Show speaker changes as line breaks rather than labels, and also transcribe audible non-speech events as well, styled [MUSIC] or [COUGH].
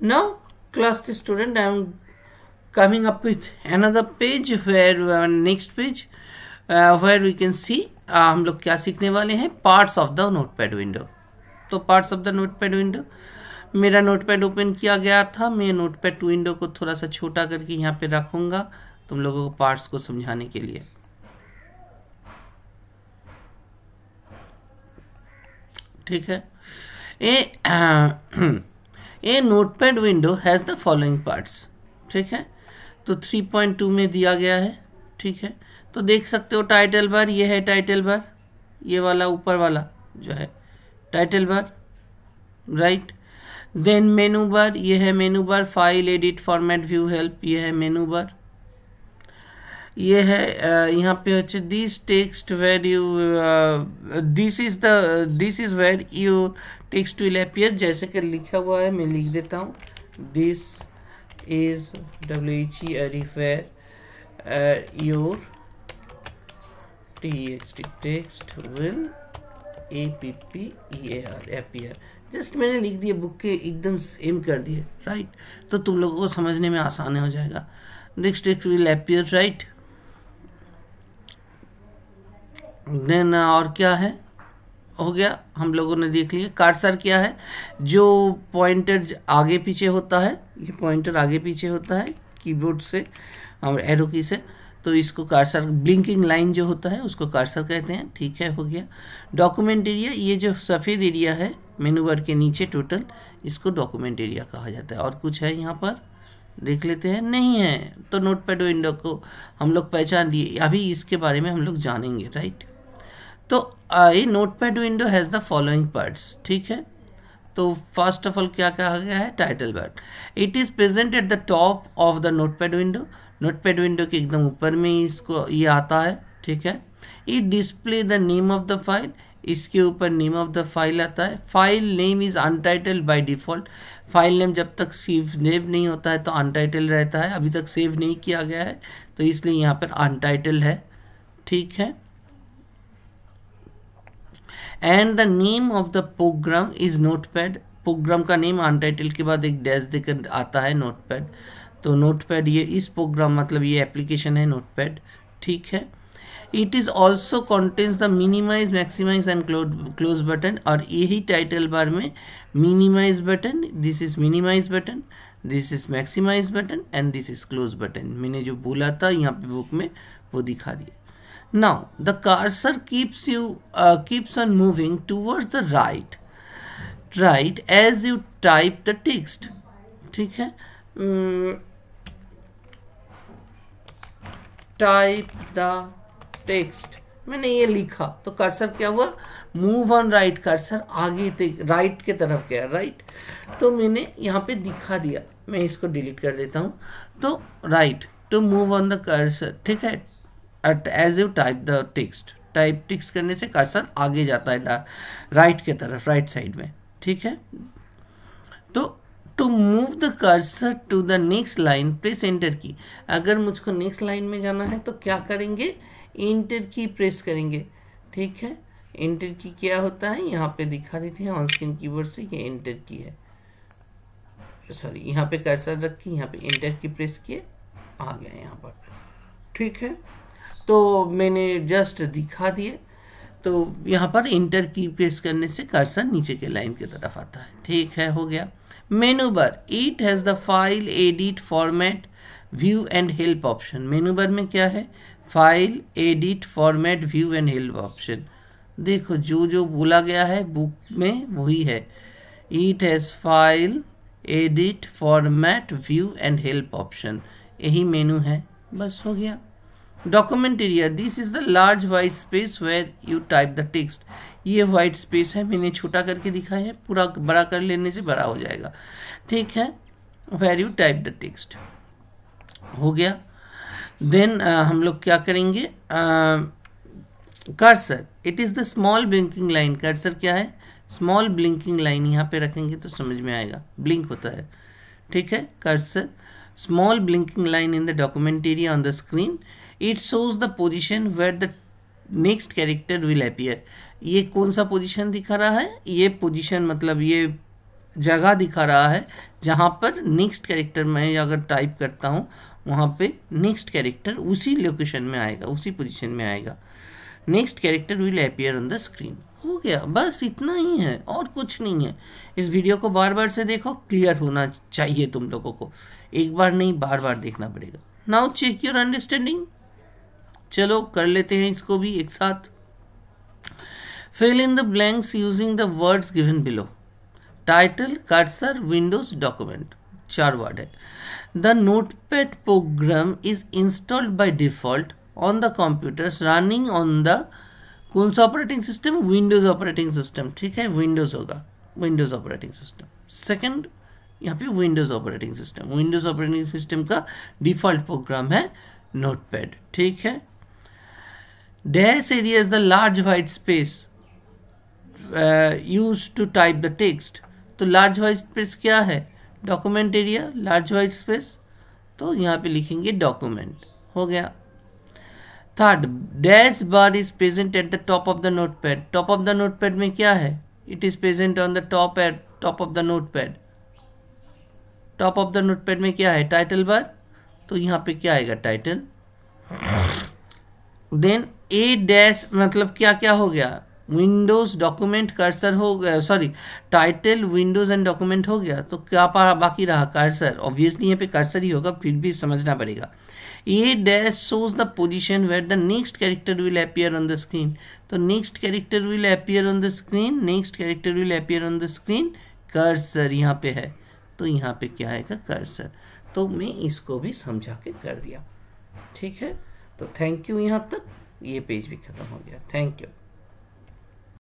Now, class student, I am coming up with another page where uh, next page uh, where we can see uh, हम लोग क्या सीखने वाले हैं parts of the Notepad window तो parts of the Notepad window मेरा Notepad open किया गया था मैं नोटपैड विंडो को थोड़ा सा छोटा करके यहाँ पे रखूँगा तुम लोगों को पार्ट्स को समझाने के लिए ठीक है uh [CLEARS THROAT] hmm. A Notepad window has the following parts ठीक है तो 3.2 में दिया गया है ठीक है तो देख सकते हो टाइटल बार ये है टाइटल बार ये वाला ऊपर वाला जो है title bar right then menu bar ये है menu bar file edit format view help ये है मेनू बार ये है यहाँ पे अच्छे this text where you this is the this is where you text will appear जैसे कि लिखा हुआ है मैं लिख देता हूँ this is W H E R E your T X T text will A P P E A are appear just मैंने लिख दिए बुक के एकदम सेम कर दिए राइट तो तुम लोगों को समझने में आसान हो जाएगा next it will appear right then और क्या है हो गया हम लोगों ने देख लिया कार्सर क्या है जो पॉइंटर आगे पीछे होता है ये पॉइंटर आगे पीछे होता है कीबोर्ड से और एरो की से तो इसको कार्सर ब्लिंकिंग लाइन जो होता है उसको कार्सर कहते हैं ठीक है हो गया डॉक्यूमेंट एरिया ये जो सफ़ेद एरिया है मेनू बार के नीचे टोटल इसको डॉक्यूमेंट एरिया कहा जाता है और कुछ है यहाँ पर देख लेते हैं नहीं है तो नोट पैड विंडो को हम लोग पहचान लिए अभी इसके बारे में हम लोग जानेंगे राइट तो ये Notepad window has the following parts ठीक है तो फर्स्ट ऑफ ऑल क्या कहा गया है title bar it is present at the top of the Notepad window Notepad window के एकदम ऊपर में ही इसको ये आता है ठीक है it display the name of the file इसके ऊपर नेम ऑफ द फाइल आता है file name is untitled by default file name जब तक सेव नेम नहीं होता है तो अनटाइटल रहता है अभी तक सेव नहीं किया गया है तो इसलिए यहाँ पर अनटाइटल है ठीक है and the name of the program is Notepad program का नेम अनटाइटल के बाद एक डैश देकर आता है नोटपैड तो नोटपैड ये इस प्रोग्राम मतलब ये एप्लीकेशन है नोटपैड ठीक है it is also contains the minimise maximise and close button और यही टाइटल बार में minimise button this is minimise button this is maximise button and this is close button मैंने जो बोला था यहाँ पे बुक में वो दिखा दिया Now the cursor keeps you uh, keeps on moving towards the right right as you type the text ठीक है टाइप द टेक्स्ट मैंने ये लिखा तो कर्सर क्या हुआ मूव ऑन राइट कर्सर आगे राइट के तरफ गया राइट तो मैंने यहाँ पे दिखा दिया मैं इसको डिलीट कर देता हूँ तो right to move on the cursor ठीक है as you type the text type text करने से कर्सर आगे जाता है राइट के तरफ राइट साइड में ठीक है तो to move the cursor to the next line press enter key अगर मुझको नेक्स्ट लाइन में जाना है तो क्या करेंगे इंटर की प्रेस करेंगे ठीक है इंटर की क्या होता है यहाँ पे दिखा देते हैं ऑन स्क्रीन कीबोर्ड से ये इंटर की है सॉरी यहाँ पे कर्सर रख के यहाँ पे इंटर की प्रेस किए आ गया यहाँ पर ठीक है तो मैंने जस्ट दिखा दिए तो यहाँ पर इंटर की प्रेस करने से कर्सर नीचे के लाइन की तरफ आता है ठीक है हो गया menu bar it has the file edit format view and help option menu bar में क्या है file edit format view and help option देखो जो जो बोला गया है बुक में वही है it has file edit format view and help option यही मेनू है बस हो गया document area this is the large white space where you type the text ये वाइट स्पेस है मैंने छोटा करके दिखा है पूरा बड़ा कर लेने से बड़ा हो जाएगा ठीक है where you type the text हो गया देन uh, हम लोग क्या करेंगे cursor it is the small blinking line cursor क्या है स्मॉल ब्लिंकिंग लाइन यहाँ पे रखेंगे तो समझ में आएगा ब्लिंक होता है ठीक है cursor small blinking line in the document area on the screen it shows the position where the next character will appear ये कौन सा पोजिशन दिखा रहा है ये पोजिशन मतलब ये जगह दिखा रहा है जहाँ पर नेक्स्ट कैरेक्टर मैं अगर टाइप करता हूँ वहाँ पे नेक्स्ट कैरेक्टर उसी लोकेशन में आएगा उसी पोजीशन में आएगा next character will appear on the screen हो गया बस इतना ही है और कुछ नहीं है इस वीडियो को बार बार से देखो क्लियर होना चाहिए तुम लोगों को एक बार नहीं बार बार देखना पड़ेगा नाउ चेक योर अंडरस्टैंडिंग चलो कर लेते हैं इसको भी एक साथ fill in the blanks using the words given below title cursor windows document चार वर्ड है the Notepad program is installed by default on the computers running on the कौन सा operating system Windows operating system ठीक है Windows होगा Windows operating system second यहाँ पे Windows operating system Windows operating system का डिफॉल्ट प्रोग्राम है Notepad ठीक है dash area is the large white space uh, used to type the text. तो लार्ज वाइट स्पेस क्या है document area large white space तो यहाँ पे लिखेंगे डॉक्यूमेंट हो गया third dash bar is present at the top of the Notepad top of the Notepad में क्या है it is present on the top at top of the Notepad top of the Notepad में क्या है title बार तो यहाँ पे क्या आएगा टाइटल देन ए डैश मतलब क्या क्या हो गया विंडोज डॉक्यूमेंट कर्सर हो गया sorry title windows and document हो गया तो क्या बाकी रहा कर्सर ऑब्वियसली यहाँ पे कर्सर ही होगा फिर भी समझना पड़ेगा a dash shows the position where the next character will appear on the screen तो next character will appear on the screen next character will appear on the screen cursor यहाँ पे है तो यहाँ पे क्या आएगा कर्सर तो मैं इसको भी समझा के कर दिया ठीक है तो थैंक यू यहाँ तक ये पेज भी ख़त्म हो गया थैंक यू